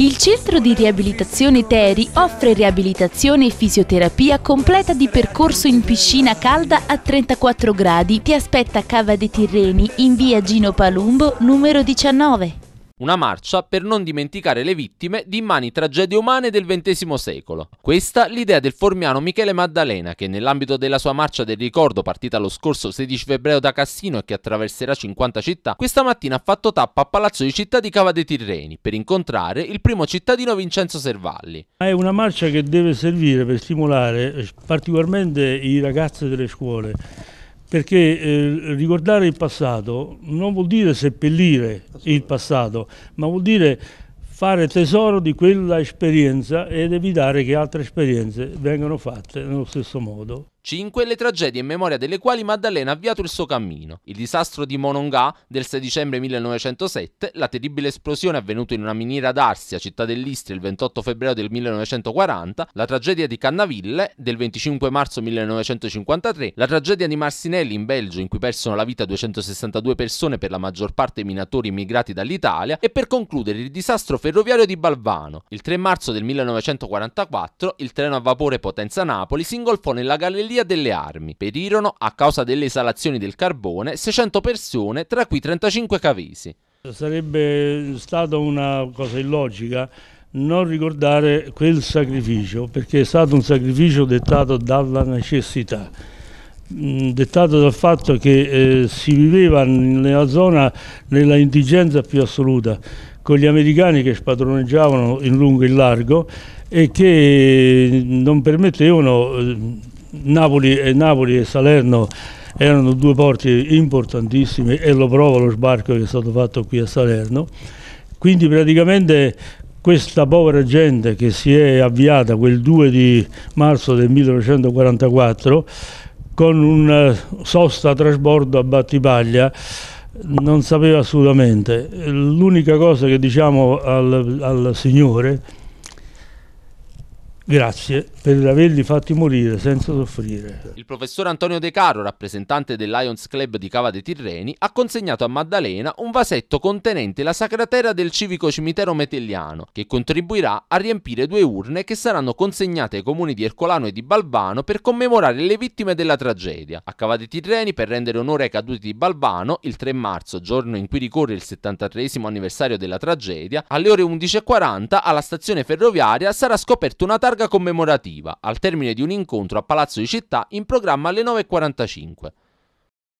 Il centro di riabilitazione Teri offre riabilitazione e fisioterapia completa di percorso in piscina calda a 34 gradi. Ti aspetta Cava dei Tirreni in via Gino Palumbo numero 19 una marcia per non dimenticare le vittime di immani tragedie umane del XX secolo. Questa l'idea del formiano Michele Maddalena che nell'ambito della sua marcia del ricordo partita lo scorso 16 febbraio da Cassino e che attraverserà 50 città, questa mattina ha fatto tappa a Palazzo di Città di Cava dei Tirreni per incontrare il primo cittadino Vincenzo Servalli. È una marcia che deve servire per stimolare eh, particolarmente i ragazzi delle scuole perché eh, ricordare il passato non vuol dire seppellire il passato, ma vuol dire fare tesoro di quella esperienza ed evitare che altre esperienze vengano fatte nello stesso modo. 2005, le tragedie in memoria delle quali Maddalena ha avviato il suo cammino. Il disastro di Monongà del 6 dicembre 1907, la terribile esplosione avvenuta in una miniera d'Arsia, città dell'Istria, il 28 febbraio del 1940, la tragedia di Cannaville del 25 marzo 1953, la tragedia di Marsinelli in Belgio in cui persero la vita 262 persone per la maggior parte minatori immigrati dall'Italia e per concludere il disastro ferroviario di Balvano. Il 3 marzo del 1944 il treno a vapore Potenza Napoli si ingolfò nella galleria Via delle Armi. Perirono, a causa delle esalazioni del carbone, 600 persone, tra cui 35 cavesi. Sarebbe stata una cosa illogica non ricordare quel sacrificio, perché è stato un sacrificio dettato dalla necessità mm, dettato dal fatto che eh, si viveva nella zona nella indigenza più assoluta con gli americani che spadroneggiavano in lungo e in largo e che non permettevano eh, Napoli e, Napoli e Salerno erano due porti importantissimi e lo prova lo sbarco che è stato fatto qui a Salerno. Quindi praticamente questa povera gente che si è avviata quel 2 di marzo del 1944 con una eh, sosta a trasbordo a Battipaglia non sapeva assolutamente. L'unica cosa che diciamo al, al Signore, grazie, per averli fatti morire senza soffrire. Il professor Antonio De Caro, rappresentante del Lions Club di Cava dei Tirreni, ha consegnato a Maddalena un vasetto contenente la sacratera del civico cimitero metelliano, che contribuirà a riempire due urne che saranno consegnate ai comuni di Ercolano e di Balbano per commemorare le vittime della tragedia. A Cava dei Tirreni, per rendere onore ai caduti di Balbano, il 3 marzo, giorno in cui ricorre il 73 anniversario della tragedia, alle ore 11.40 alla stazione ferroviaria sarà scoperta una targa commemorativa informativa al termine di un incontro a Palazzo di Città in programma alle 9.45.